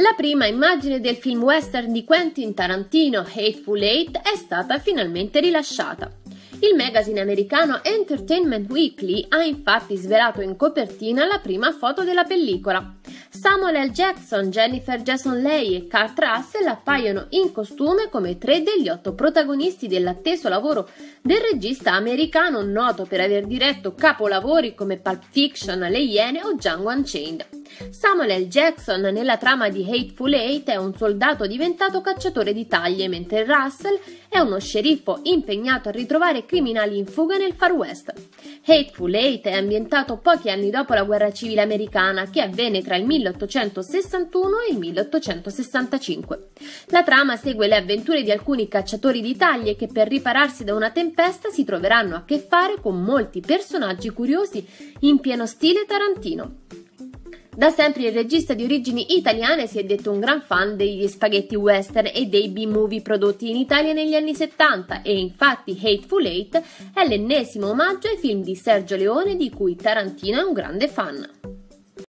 La prima immagine del film western di Quentin Tarantino, Hateful Eight, è stata finalmente rilasciata. Il magazine americano Entertainment Weekly ha infatti svelato in copertina la prima foto della pellicola. Samuel L. Jackson, Jennifer Jason Leigh e Kurt Russell appaiono in costume come tre degli otto protagonisti dell'atteso lavoro del regista americano noto per aver diretto capolavori come Pulp Fiction, Le Iene o Django Unchained. Samuel L. Jackson nella trama di Hateful Eight è un soldato diventato cacciatore di taglie, mentre Russell è uno sceriffo impegnato a ritrovare criminali in fuga nel Far West. Hateful Eight è ambientato pochi anni dopo la guerra civile americana che avvenne tra il 1861 e il 1865. La trama segue le avventure di alcuni cacciatori di taglie che per ripararsi da una tempesta si troveranno a che fare con molti personaggi curiosi in pieno stile tarantino. Da sempre il regista di origini italiane si è detto un gran fan degli spaghetti western e dei B-movie prodotti in Italia negli anni 70 e infatti Hateful Eight è l'ennesimo omaggio ai film di Sergio Leone di cui Tarantino è un grande fan.